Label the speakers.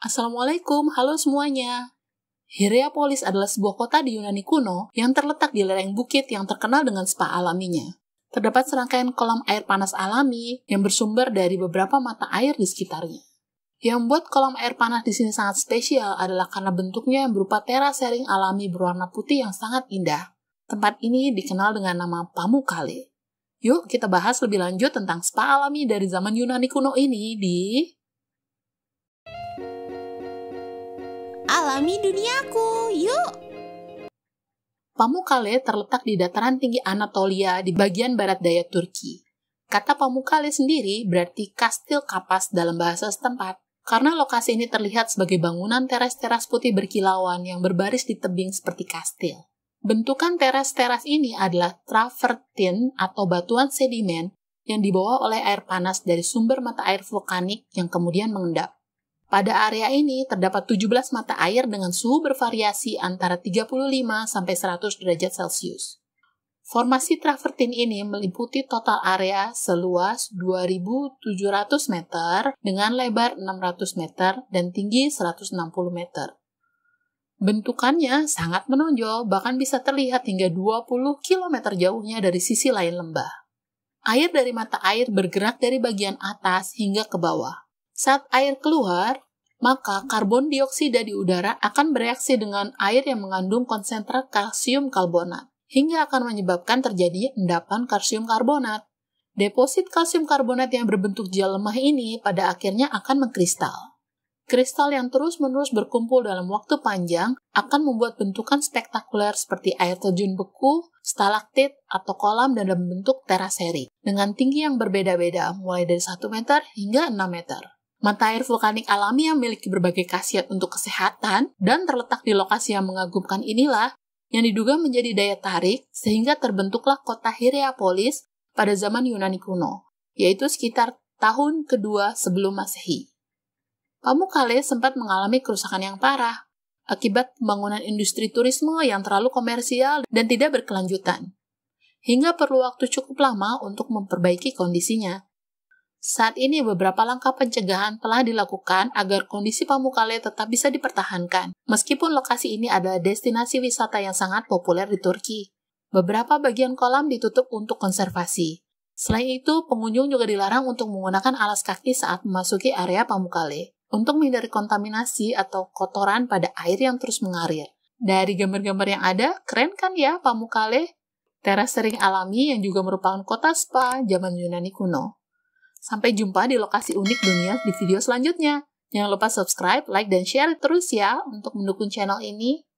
Speaker 1: Assalamualaikum, halo semuanya. Hierapolis adalah sebuah kota di Yunani kuno yang terletak di lereng bukit yang terkenal dengan spa alaminya. Terdapat serangkaian kolam air panas alami yang bersumber dari beberapa mata air di sekitarnya. Yang membuat kolam air panas di sini sangat spesial adalah karena bentuknya yang berupa terasering alami berwarna putih yang sangat indah. Tempat ini dikenal dengan nama Pamukkale. Yuk kita bahas lebih lanjut tentang spa alami dari zaman Yunani kuno ini di alami duniaku. Yuk! Pamukkale terletak di dataran tinggi Anatolia di bagian barat daya Turki. Kata Pamukkale sendiri berarti kastil kapas dalam bahasa setempat, karena lokasi ini terlihat sebagai bangunan teras-teras putih berkilauan yang berbaris di tebing seperti kastil. Bentukan teras-teras ini adalah travertin atau batuan sedimen yang dibawa oleh air panas dari sumber mata air vulkanik yang kemudian mengendap. Pada area ini terdapat 17 mata air dengan suhu bervariasi antara 35 sampai 100 derajat Celcius. Formasi travertin ini meliputi total area seluas 2.700 meter dengan lebar 600 meter dan tinggi 160 meter. Bentukannya sangat menonjol, bahkan bisa terlihat hingga 20 km jauhnya dari sisi lain lembah. Air dari mata air bergerak dari bagian atas hingga ke bawah. Saat air keluar, maka karbon dioksida di udara akan bereaksi dengan air yang mengandung konsentrat kalsium karbonat, hingga akan menyebabkan terjadi endapan kalsium karbonat. Deposit kalsium karbonat yang berbentuk gel lemah ini pada akhirnya akan mengkristal. Kristal yang terus-menerus berkumpul dalam waktu panjang akan membuat bentukan spektakuler seperti air terjun beku, stalaktit, atau kolam dalam bentuk teraseri, dengan tinggi yang berbeda-beda, mulai dari 1 meter hingga 6 meter. Mata air vulkanik alami yang memiliki berbagai khasiat untuk kesehatan dan terletak di lokasi yang mengagumkan inilah yang diduga menjadi daya tarik sehingga terbentuklah kota Hierapolis pada zaman Yunani kuno, yaitu sekitar tahun kedua sebelum Masehi. Pamukkale sempat mengalami kerusakan yang parah akibat pembangunan industri turisme yang terlalu komersial dan tidak berkelanjutan, hingga perlu waktu cukup lama untuk memperbaiki kondisinya. Saat ini beberapa langkah pencegahan telah dilakukan agar kondisi Pamukkale tetap bisa dipertahankan, meskipun lokasi ini adalah destinasi wisata yang sangat populer di Turki. Beberapa bagian kolam ditutup untuk konservasi. Selain itu, pengunjung juga dilarang untuk menggunakan alas kaki saat memasuki area Pamukkale untuk menghindari kontaminasi atau kotoran pada air yang terus mengalir. Dari gambar-gambar yang ada, keren kan ya Pamukkale? Teras sering alami yang juga merupakan kota spa zaman Yunani kuno. Sampai jumpa di lokasi unik dunia di video selanjutnya. Jangan lupa subscribe, like, dan share terus ya untuk mendukung channel ini.